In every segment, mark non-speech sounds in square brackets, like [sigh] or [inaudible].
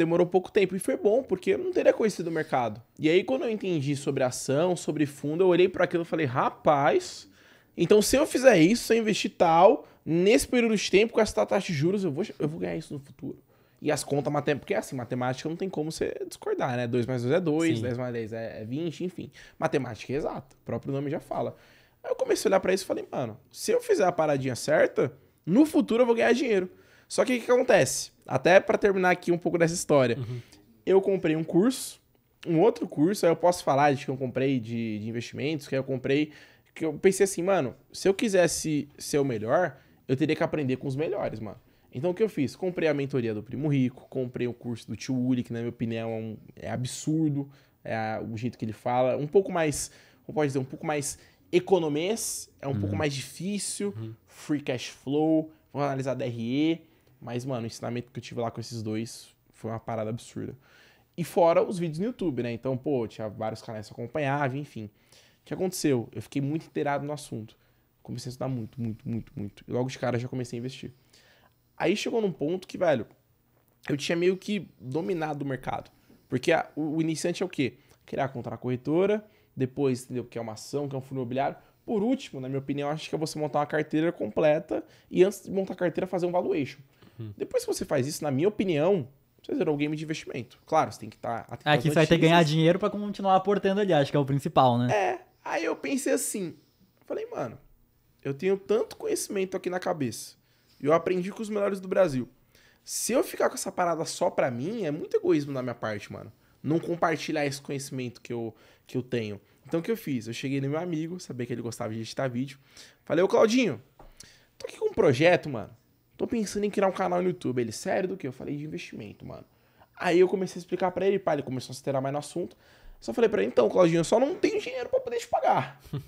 demorou pouco tempo. E foi bom, porque eu não teria conhecido o mercado. E aí, quando eu entendi sobre ação, sobre fundo, eu olhei para aquilo e falei, rapaz, então se eu fizer isso, se eu investir tal, nesse período de tempo, com essa taxa de juros, eu vou, eu vou ganhar isso no futuro. E as contas matemáticas, porque assim, matemática não tem como você discordar, né? 2 mais 2 é 2, 10 mais 10 é 20, é enfim. Matemática é exata, o próprio nome já fala. Aí eu comecei a olhar para isso e falei, mano, se eu fizer a paradinha certa, no futuro eu vou ganhar dinheiro. Só que o que acontece? Até para terminar aqui um pouco dessa história. Uhum. Eu comprei um curso, um outro curso, aí eu posso falar de que eu comprei de, de investimentos, que eu comprei. Que eu pensei assim, mano, se eu quisesse ser o melhor, eu teria que aprender com os melhores, mano. Então o que eu fiz? Comprei a mentoria do Primo Rico, comprei o curso do Tio Uli, que na minha opinião é, um, é absurdo é, o jeito que ele fala. Um pouco mais, como pode dizer, um pouco mais economês, é um uhum. pouco mais difícil. Uhum. Free cash flow, vou analisar DRE. Mas, mano, o ensinamento que eu tive lá com esses dois foi uma parada absurda. E fora os vídeos no YouTube, né? Então, pô, tinha vários canais que acompanhava, enfim. O que aconteceu? Eu fiquei muito inteirado no assunto. Comecei a estudar muito, muito, muito, muito. E logo de cara já comecei a investir. Aí chegou num ponto que, velho, eu tinha meio que dominado o mercado. Porque a, o, o, iniciante é o quê? Criar conta na corretora, depois, entendeu? Que é uma ação, que é um fundo imobiliário. Por último, na minha opinião, acho que é você montar uma carteira completa e antes de montar a carteira, fazer um valuation. Hum. Depois que você faz isso, na minha opinião, você zerou o game de investimento. Claro, você tem que estar tá É que você vai ter que ganhar dinheiro para continuar aportando ali, acho que é o principal, né? É. Aí eu pensei assim, falei, mano, eu tenho tanto conhecimento aqui na cabeça. E eu aprendi com os melhores do Brasil. Se eu ficar com essa parada só pra mim, é muito egoísmo da minha parte, mano. Não compartilhar esse conhecimento que eu, que eu tenho. Então o que eu fiz? Eu cheguei no meu amigo, sabia que ele gostava de editar vídeo. Falei, ô Claudinho, tô aqui com um projeto, mano tô pensando em criar um canal no YouTube. Ele, sério do que? Eu falei de investimento, mano. Aí eu comecei a explicar para ele, pá, ele começou a se terar mais no assunto. Só falei para ele, então, Claudinho, eu só não tenho dinheiro para poder te pagar. [laughs]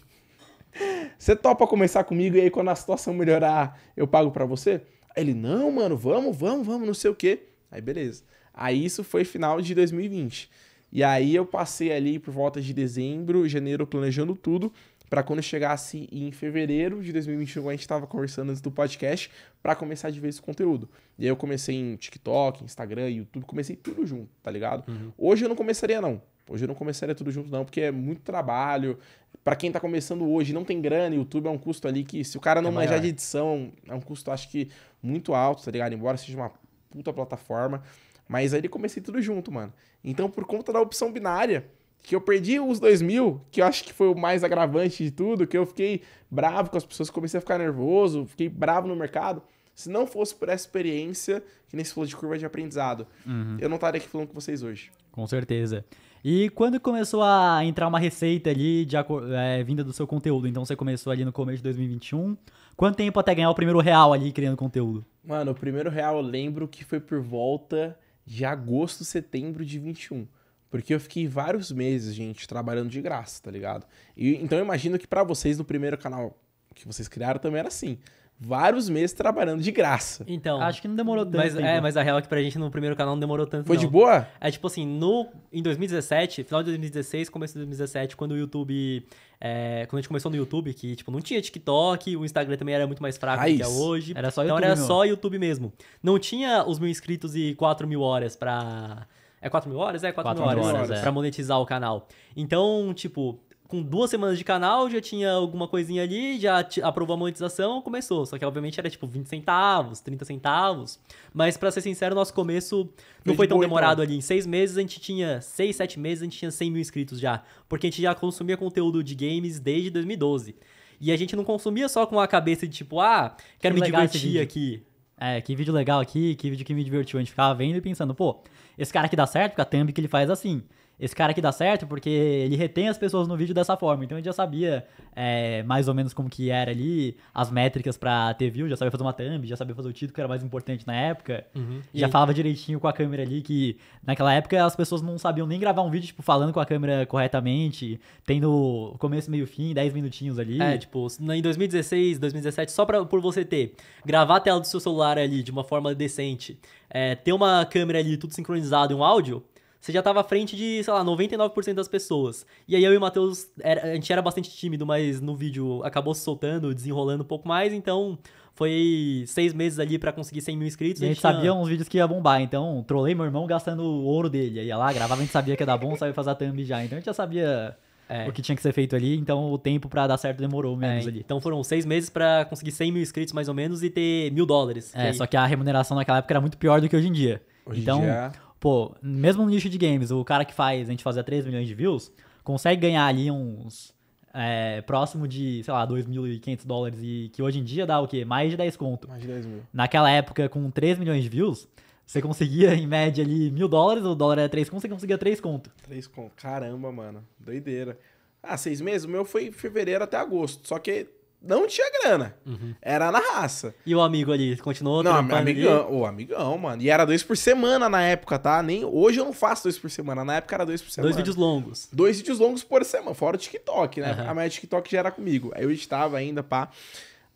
você topa começar comigo e aí quando a situação melhorar, eu pago para você? Aí ele, não, mano, vamos, vamos, vamos, não sei o quê. Aí beleza. Aí isso foi final de 2020. E aí eu passei ali por volta de dezembro, janeiro, planejando tudo para quando chegasse assim, em fevereiro de 2021, a gente estava conversando antes do podcast, para começar de vez o conteúdo. E aí eu comecei em TikTok, Instagram, YouTube, comecei tudo junto, tá ligado? Uhum. Hoje eu não começaria, não. Hoje eu não começaria tudo junto, não, porque é muito trabalho. Para quem tá começando hoje, não tem grana, YouTube é um custo ali que, se o cara não é manjar de edição, é um custo, acho que, muito alto, tá ligado? Embora seja uma puta plataforma. Mas aí eu comecei tudo junto, mano. Então, por conta da opção binária, que eu perdi os mil, que eu acho que foi o mais agravante de tudo, que eu fiquei bravo com as pessoas, comecei a ficar nervoso, fiquei bravo no mercado. Se não fosse por essa experiência, que nem se falou de curva de aprendizado, uhum. eu não estaria aqui falando com vocês hoje. Com certeza. E quando começou a entrar uma receita ali de, é, vinda do seu conteúdo? Então você começou ali no começo de 2021. Quanto tempo até ganhar o primeiro real ali criando conteúdo? Mano, o primeiro real eu lembro que foi por volta de agosto, setembro de 21. Porque eu fiquei vários meses, gente, trabalhando de graça, tá ligado? E, então eu imagino que para vocês no primeiro canal que vocês criaram também era assim. Vários meses trabalhando de graça. Então. Acho que não demorou tanto. Mas, É, mas a real é que pra gente no primeiro canal não demorou tanto. Foi não. de boa? É tipo assim, no, em 2017, final de 2016, começo de 2017, quando o YouTube. É, quando a gente começou no YouTube, que tipo, não tinha TikTok, o Instagram também era muito mais fraco Raiz. do que é hoje. Era só então YouTube. Então era só YouTube mesmo. Não tinha os mil inscritos e 4 mil horas pra. É 4 mil horas? É 4, 4 mil horas. horas é. é. Pra monetizar o canal. Então, tipo, com duas semanas de canal, já tinha alguma coisinha ali, já aprovou a monetização, começou. Só que, obviamente, era tipo 20 centavos, 30 centavos. Mas, para ser sincero, nosso começo não foi tão demorado então. ali. Em seis meses, a gente tinha, seis, sete meses, a gente tinha 100 mil inscritos já. Porque a gente já consumia conteúdo de games desde 2012. E a gente não consumia só com a cabeça de tipo, ah, quero que me divertir aqui é, que vídeo legal aqui, que vídeo que me divertiu. A gente ficava vendo e pensando, pô, esse cara aqui dá certo porque a thumb que ele faz assim esse cara aqui dá certo porque ele retém as pessoas no vídeo dessa forma. Então ele já sabia é, mais ou menos como que era ali, as métricas pra ter view, já sabia fazer uma thumb, já sabia fazer o título que era mais importante na época. Uhum. Já aí... falava direitinho com a câmera ali, que naquela época as pessoas não sabiam nem gravar um vídeo, tipo, falando com a câmera corretamente, tendo começo, meio, fim, 10 minutinhos ali. É, tipo, em 2016, 2017, só pra, por você ter, gravar a tela do seu celular ali de uma forma decente, é, ter uma câmera ali tudo sincronizado e um áudio, você já estava à frente de, sei lá, 99% das pessoas. E aí eu e o Matheus, era, a gente era bastante tímido, mas no vídeo acabou se soltando, desenrolando um pouco mais, então foi seis meses ali para conseguir 100 mil inscritos. E a gente, tinha... sabia uns vídeos que ia bombar, então trolei meu irmão gastando o ouro dele. Aí ia lá, gravava, a gente sabia que ia dar bom, [laughs] sabia fazer a thumb já. Então a gente já sabia é. o que tinha que ser feito ali, então o tempo para dar certo demorou é, menos é, ali. Então foram seis meses para conseguir 100 mil inscritos mais ou menos e ter mil dólares. É, aí... só que a remuneração naquela época era muito pior do que hoje em dia. Hoje então, dia... É Pô, mesmo no nicho de games, o cara que faz a gente fazer 3 milhões de views, consegue ganhar ali uns. É, próximo de, sei lá, 2.500 dólares e que hoje em dia dá o quê? Mais de 10 conto. Mais de 10 mil. Naquela época, com 3 milhões de views, você conseguia, em média, ali mil dólares, o dólar era 3 conto, você conseguia 3 conto. 3 conto. Caramba, mano. Doideira. Ah, seis meses? O meu foi fevereiro até agosto. Só que não tinha grana. Uhum. Era na raça. E o amigo ali, continuou Não, amigão, ali? o amigão, mano. E era dois por semana na época, tá? Nem, hoje eu não faço dois por semana. Na época era dois por semana. Dois vídeos longos. Dois vídeos longos por semana, fora o TikTok, né? Uhum. A minha TikTok já era comigo. Aí eu editava ainda, pá.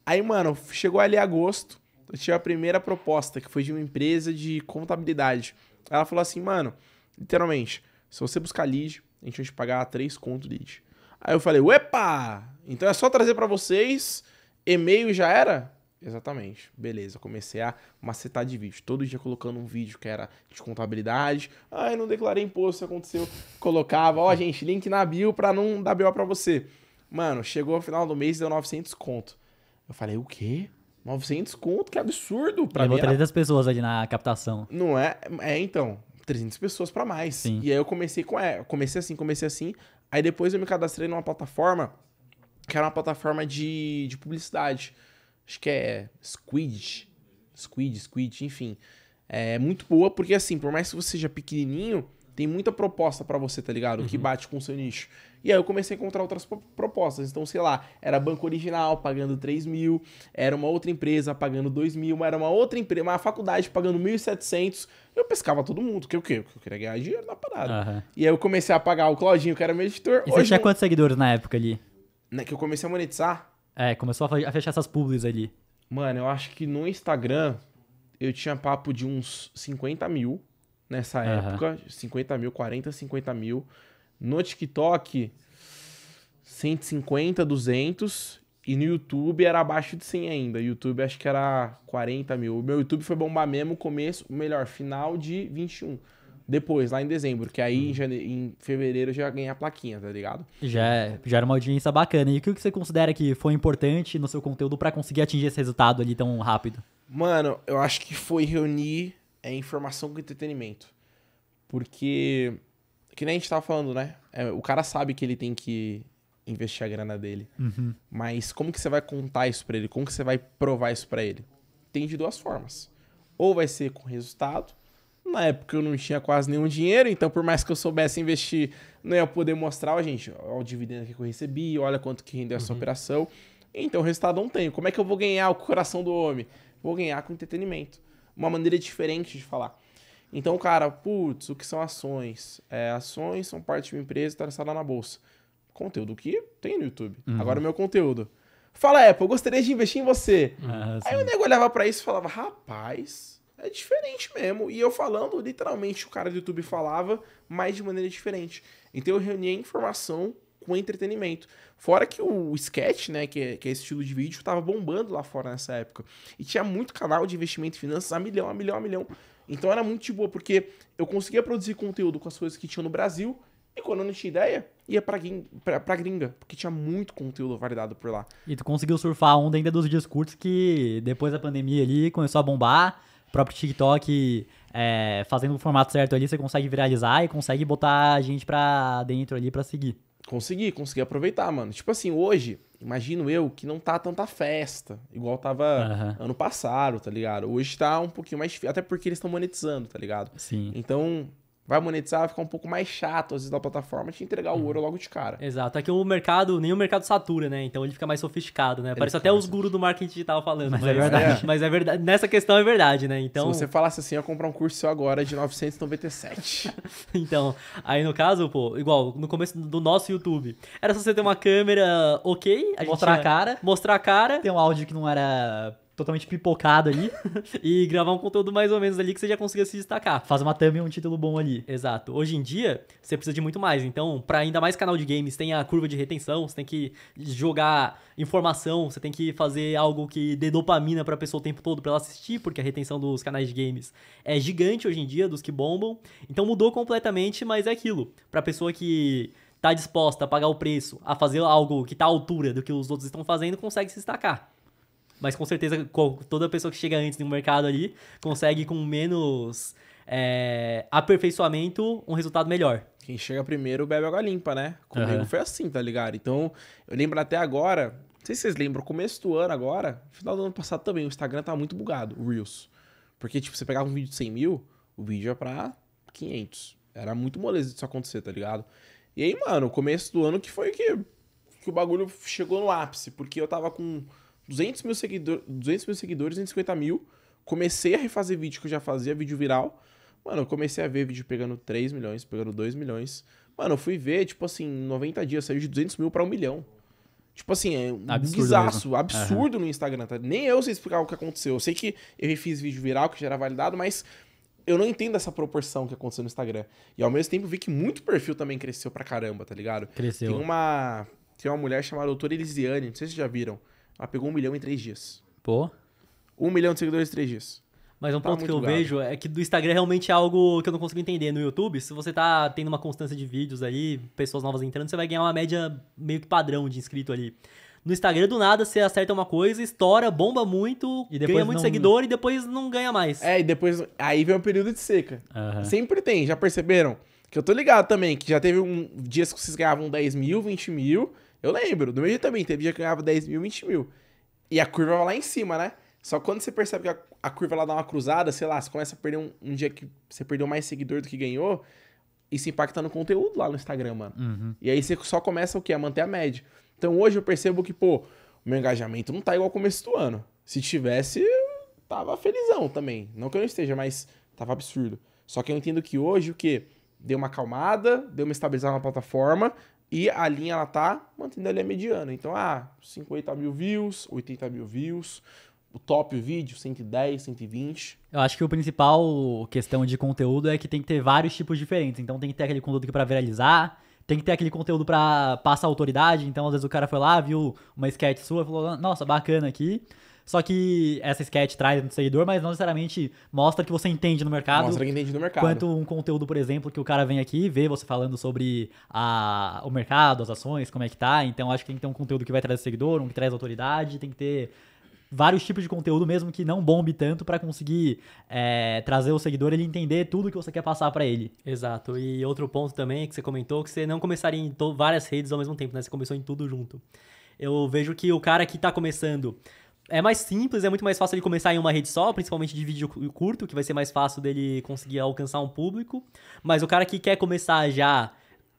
Aí, mano, chegou ali agosto, eu tive a primeira proposta, que foi de uma empresa de contabilidade. Ela falou assim, mano, literalmente, se você buscar lead, a gente vai te pagar três conto lead. Aí eu falei, uepa! Então é só trazer para vocês, e-mail já era? Exatamente, beleza. Comecei a macetar de vídeo. Todo dia colocando um vídeo que era de contabilidade. Ai, não declarei imposto, isso aconteceu. Colocava, ó, gente, link na bio pra não dar BO pra você. Mano, chegou ao final do mês e deu 900 conto. Eu falei, o quê? 900 conto? Que absurdo! Pra Levou mim era... 300 pessoas ali na captação. Não é? É, então. 300 pessoas para mais. Sim. E aí eu comecei com é, comecei assim, comecei assim. Aí depois eu me cadastrei numa plataforma que era uma plataforma de, de publicidade. Acho que é Squid. Squid, Squid, enfim. É muito boa, porque assim, por mais que você seja pequenininho, tem muita proposta para você, tá ligado? Uhum. Que bate com o seu nicho. E aí eu comecei a encontrar outras propostas. Então, sei lá, era banco original pagando 3 mil, era uma outra empresa pagando 2 mil, era uma outra empresa, uma faculdade pagando 1.700. Eu pescava todo mundo, que o quê? Eu queria ganhar dinheiro na parada. Uhum. E aí eu comecei a pagar o Claudinho, que era meu editor. E você tinha quantos seguidores na época ali? Né, que eu comecei a monetizar. É, começou a fechar essas publis ali. Mano, eu acho que no Instagram eu tinha papo de uns 50 mil nessa uhum. época. 50 mil, 40, 50 mil. No TikTok, 150, 200. E no YouTube era abaixo de 100 ainda. YouTube acho que era 40 mil. O meu YouTube foi bombar mesmo começo, melhor, final de 21. Depois, lá em dezembro, que aí em, uhum. em fevereiro eu já ganhei a plaquinha, tá ligado? Já, é, já era uma audiência bacana. E o que você considera que foi importante no seu conteúdo para conseguir atingir esse resultado ali tão rápido? Mano, eu acho que foi reunir é informação com entretenimento. Porque, que nem a gente tava falando, né? É, o cara sabe que ele tem que investir a grana dele. Uhum. Mas como que você vai contar isso para ele? Como que você vai provar isso para ele? Tem de duas formas. Ou vai ser com resultado. Na época eu não tinha quase nenhum dinheiro, então por mais que eu soubesse investir, não ia poder mostrar, ó, gente, olha o dividendo que eu recebi, olha quanto que rendeu essa uhum. operação. Então o resultado não tenho. Como é que eu vou ganhar o coração do homem? Vou ganhar com entretenimento uma maneira diferente de falar. Então, cara, putz, o que são ações? É, ações são parte de uma empresa traçada tá na bolsa. Conteúdo que tem no YouTube. Uhum. Agora o meu conteúdo. Fala, Apple, eu gostaria de investir em você. Ah, Aí o nego olhava para isso e falava, rapaz, é diferente mesmo. E eu falando, literalmente, o cara do YouTube falava, mas de maneira diferente. Então eu reunia informação com entretenimento. Fora que o sketch, né, que é, que é esse estilo de vídeo, tava bombando lá fora nessa época. E tinha muito canal de investimento e finanças a milhão, a milhão, a milhão. Então era muito de boa, porque eu conseguia produzir conteúdo com as coisas que tinha no Brasil, e quando eu não tinha ideia, ia pra, pra, pra gringa, porque tinha muito conteúdo validado por lá. E tu conseguiu surfar a onda ainda dos dias curtos, que depois da pandemia ali começou a bombar, o próprio TikTok é, fazendo o formato certo ali, você consegue viralizar e consegue botar a gente pra dentro ali pra seguir consegui, consegui aproveitar, mano. Tipo assim, hoje, imagino eu que não tá tanta festa, igual tava uhum. ano passado, tá ligado? Hoje tá um pouquinho mais difícil, até porque eles estão monetizando, tá ligado? Sim. Então, vai monetizar, vai ficar um pouco mais chato, às vezes, da plataforma te entregar o ouro logo de cara. Exato. É que o mercado, nenhum mercado satura, né? Então ele fica mais sofisticado, né? Parece até os gurus do marketing digital falando. Mas, é mas é verdade. É. [laughs] Mas é verdade. Nessa questão é verdade, né? Então... Se você falasse assim, eu comprar um curso seu agora de 997. [laughs] então, aí no caso, pô, igual, no começo do nosso YouTube, era só você ter uma câmera ok, a mostrar a cara. Mostrar a cara. Tem um áudio que não era totalmente pipocado ali [laughs] e gravar um conteúdo mais ou menos ali que você já consiga se destacar. Faz uma thumb e um título bom ali. Exato. Hoje em dia, você precisa de muito mais. Então, para ainda mais canal de games, tem a curva de retenção, você tem que jogar informação, você tem que fazer algo que dê dopamina pra pessoa o tempo todo para ela assistir, porque a retenção dos canais de games é gigante hoje em dia, dos que bombam. Então mudou completamente, mas é aquilo. Pra pessoa que tá disposta a pagar o preço, a fazer algo que tá à altura do que os outros estão fazendo, consegue se destacar. Mas com certeza toda pessoa que chega antes no mercado ali consegue com menos é, aperfeiçoamento um resultado melhor. Quem chega primeiro bebe água limpa, né? Comigo uhum. foi assim, tá ligado? Então, eu lembro até agora, não sei se vocês lembram, começo do ano agora, final do ano passado também, o Instagram tá muito bugado, o Reels. Porque, tipo, você pegava um vídeo de 100 mil, o vídeo ia é pra 500. Era muito moleza isso acontecer, tá ligado? E aí, mano, começo do ano que foi que, que o bagulho chegou no ápice, porque eu tava com 200 mil, seguidor, 200 mil seguidores, 250 mil. Comecei a refazer vídeo que eu já fazia, vídeo viral. Mano, eu comecei a ver vídeo pegando 3 milhões, pegando 2 milhões. Mano, eu fui ver, tipo assim, 90 dias, saiu de 200 mil pra 1 milhão. Tipo assim, é um absurdo absurdo uhum. no Instagram. Tá? Nem eu sei explicar o que aconteceu. Eu sei que eu fiz vídeo viral, que já era validado, mas eu não entendo essa proporção que aconteceu no Instagram. E ao mesmo tempo vi que muito perfil também cresceu pra caramba, tá ligado? Cresceu. Tem uma, tem uma mulher chamada doutora Elisiane, não sei se vocês já viram. Ela ah, pegou um milhão em três dias. Pô. Um milhão de seguidores em três dias. Mas um tá ponto que eu vejo é que do Instagram é realmente é algo que eu não consigo entender. No YouTube, se você tá tendo uma constância de vídeos aí, pessoas novas entrando, você vai ganhar uma média meio que padrão de inscrito ali. No Instagram, do nada, você acerta uma coisa, estoura, bomba muito, ganha muito não... seguidor e depois não ganha mais. É, e depois. Aí vem um período de seca. Uhum. Sempre tem, já perceberam? Que eu tô ligado também, que já teve um, dias que vocês ganhavam 10 mil, 20 mil, eu lembro, no meu também, teve dia que eu ganhava 10 mil, 20 mil. E a curva vai lá em cima, né? Só quando você percebe que a, a curva lá dá uma cruzada, sei lá, você começa a perder um, um, dia que você perdeu mais seguidor do que ganhou, isso impacta no conteúdo lá no Instagram, mano. Uhum. E aí você só começa o quê? A manter a média. Então hoje eu percebo que, pô, o meu engajamento não tá igual ao começo do ano. Se tivesse, tava felizão também. Não que eu não esteja, mas tava absurdo. Só que eu entendo que hoje o quê? deu uma acalmada, deu uma estabilizada na plataforma e a linha ela tá mantendo ali a mediana. Então, ah, 50 mil views, 80 mil views, o top vídeo, 110, 120. Eu acho que o principal questão de conteúdo é que tem que ter vários tipos diferentes. Então tem que ter aquele conteúdo é para viralizar, tem que ter aquele conteúdo para passar autoridade. Então às vezes o cara foi lá, viu uma sketch sua, falou: "Nossa, bacana aqui". Só que essa sketch traz no seguidor, mas não necessariamente mostra que você entende no mercado. Mostra que entende no mercado. Quanto um conteúdo, por exemplo, que o cara vem aqui e vê você falando sobre a, o mercado, as ações, como é que tá. Então acho que tem que ter um conteúdo que vai trazer seguidor, um que traz autoridade, tem que ter vários tipos de conteúdo, mesmo que não bombe tanto, para conseguir é, trazer o seguidor ele entender tudo que você quer passar para ele. Exato. E outro ponto também que você comentou, que você não começaria em várias redes ao mesmo tempo, né? Você começou em tudo junto. Eu vejo que o cara que está começando é mais simples, é muito mais fácil ele começar em uma rede só, principalmente de vídeo curto, que vai ser mais fácil dele conseguir alcançar um público. Mas o cara que quer começar já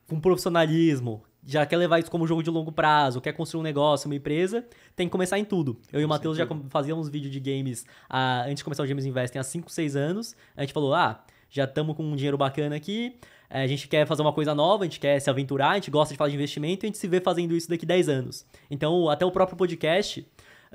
com profissionalismo, já quer levar isso como jogo de longo prazo, quer construir um negócio, uma empresa, tem que começar em tudo. Eu e o Matheus já fazíamos vídeo de games a, antes de começar o Games Investing há 5, 6 anos. A gente falou, ah, já estamos com um dinheiro bacana aqui, eh, a gente quer fazer uma coisa nova, a gente quer se aventurar, a gente gosta de falar de investimento e a gente se vê fazendo isso daqui 10 anos. Então, até o próprio podcast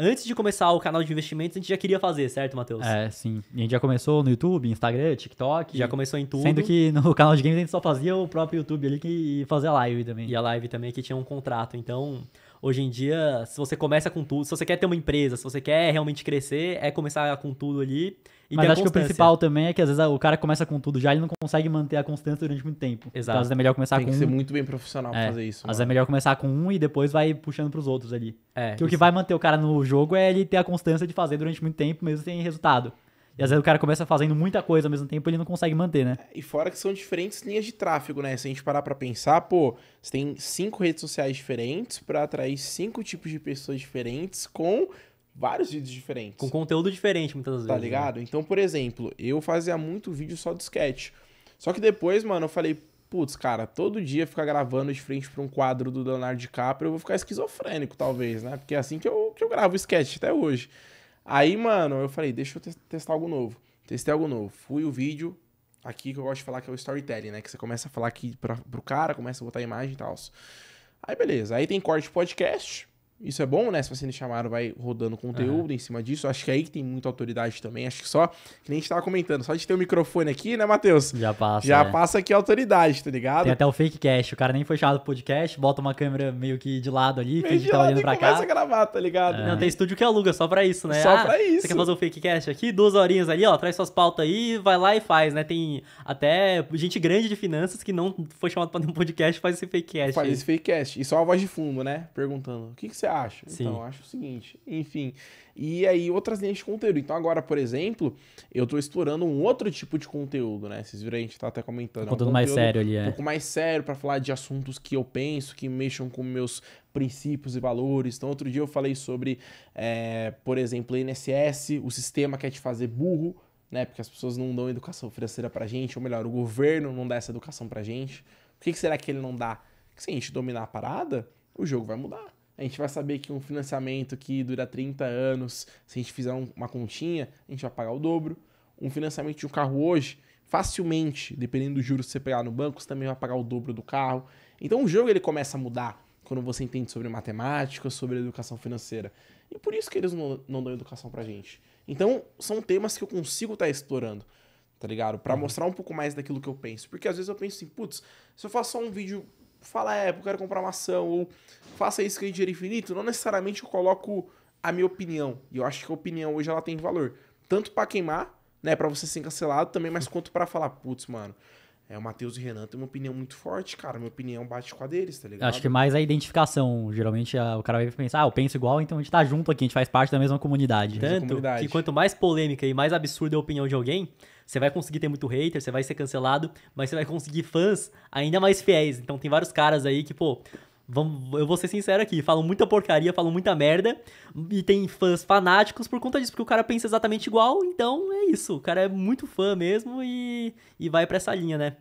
antes de começar o canal de investimentos, a gente já queria fazer, certo, Matheus? É, sim. E a gente já começou no YouTube, Instagram, TikTok. Já começou em tudo. Sendo que no [laughs] canal de games a gente só fazia o próprio YouTube ali que, e fazia live também. E a live também, que tinha um contrato. Então, Hoje em dia, se você começa com tudo, se você quer ter uma empresa, se você quer realmente crescer, é começar com tudo ali. E Mas acho que o principal também é que às vezes o cara começa com tudo já, ele não consegue manter a constância durante muito tempo. Exato. Então, às vezes é melhor começar Tem com um. Tem que ser muito bem profissional é, pra fazer isso. Às vezes é melhor começar com um e depois vai puxando pros outros ali. É. Que isso. o que vai manter o cara no jogo é ele ter a constância de fazer durante muito tempo, mesmo sem resultado. E às vezes o cara começa fazendo muita coisa ao mesmo tempo e ele não consegue manter, né? E fora que são diferentes linhas de tráfego, né? Se a gente parar pra pensar, pô, você tem cinco redes sociais diferentes para atrair cinco tipos de pessoas diferentes com vários vídeos diferentes. Com conteúdo diferente, muitas vezes. Tá né? ligado? Né? Então, por exemplo, eu fazia muito vídeo só do sketch. Só que depois, mano, eu falei, putz, cara, todo dia ficar gravando de frente para um quadro do Leonardo DiCaprio, eu vou ficar esquizofrênico, talvez, né? Porque é assim que eu, que eu gravo sketch até hoje. Aí, mano, eu falei, deixa eu testar algo novo. Testei algo novo. Fui o vídeo, aqui que eu gosto de falar que é o storytelling, né? Que você começa a falar aqui pra, pro cara, começa a botar imagem e tal. Aí, beleza. Aí tem corte podcast, isso é bom, né? Se você me chamaram, vai rodando conteúdo uhum. em cima disso. Acho que é aí que tem muita autoridade também. Acho que só, que nem a gente tava comentando, só de ter o um microfone aqui, né, Matheus? Já passa. Já é. passa aqui a autoridade, tá ligado? Tem até o fake cast. O cara nem foi chamado pro podcast, bota uma câmera meio que de lado ali, meio finge que tá olhando pra cá. começa a gravar, tá ligado? É. Não, tem estúdio que aluga só pra isso, né? Só ah, pra isso. Você quer fazer o um fake cast aqui? Duas horinhas ali, ó, traz suas pautas aí, vai lá e faz, né? Tem até gente grande de finanças que não foi chamado pra nenhum podcast, faz esse fake cast. Faz aí. esse fake cast. E só a voz de fundo, né? Perguntando, o que, que você acha. Então, Sim. Então, acho o seguinte. Enfim. E aí, outras linhas de conteúdo. Então, agora, por exemplo, eu estou explorando um outro tipo de conteúdo, né? Vocês viram, a gente tá até comentando. Um é conteúdo mais sério ali, é. Um pouco mais sério para falar de assuntos que eu penso, que mexam com meus princípios e valores. Então, outro dia eu falei sobre, é, por exemplo, INSS, o sistema quer te é fazer burro, né? Porque as pessoas não dão educação financeira pra gente, ou melhor, o governo não dá essa educação pra gente. Por que, que será que ele não dá? Porque se a gente dominar a parada, o jogo vai mudar a gente vai saber que um financiamento que dura 30 anos, se a gente fizer uma continha, a gente vai pagar o dobro. Um financiamento de um carro hoje, facilmente, dependendo do juros que você pegar no banco, você também vai pagar o dobro do carro. Então o jogo ele começa a mudar quando você entende sobre matemática, sobre educação financeira. E por isso que eles não, não dão educação pra gente. Então, são temas que eu consigo estar tá explorando, tá ligado? Para uhum. mostrar um pouco mais daquilo que eu penso. Porque às vezes eu penso assim, putz, se eu faço só um vídeo fala é, eu quero comprar uma ação, ou faça isso que é dinheiro infinito, não necessariamente eu coloco a minha opinião. E eu acho que a opinião hoje ela tem valor. Tanto para queimar, né, para você ser cancelado também, mas quanto para falar, putz, mano, é, o Matheus e o Renan tem uma opinião muito forte, cara. Minha opinião bate com a deles, tá ligado? Acho que mais a identificação. Geralmente a, o cara vai pensar, ah, eu penso igual, então a gente tá junto aqui, a gente faz parte da mesma comunidade. Tanto comunidade. que quanto mais polêmica e mais absurda é a opinião de alguém, você vai conseguir ter muito hater, você vai ser cancelado, mas você vai conseguir fãs ainda mais fiéis. Então tem vários caras aí que, pô, Vamos, eu vou ser sincero aqui, falam muita porcaria, falam muita merda, e tem fãs fanáticos por conta disso, porque o cara pensa exatamente igual, então é isso, o cara é muito fã mesmo e, e vai para essa linha, né?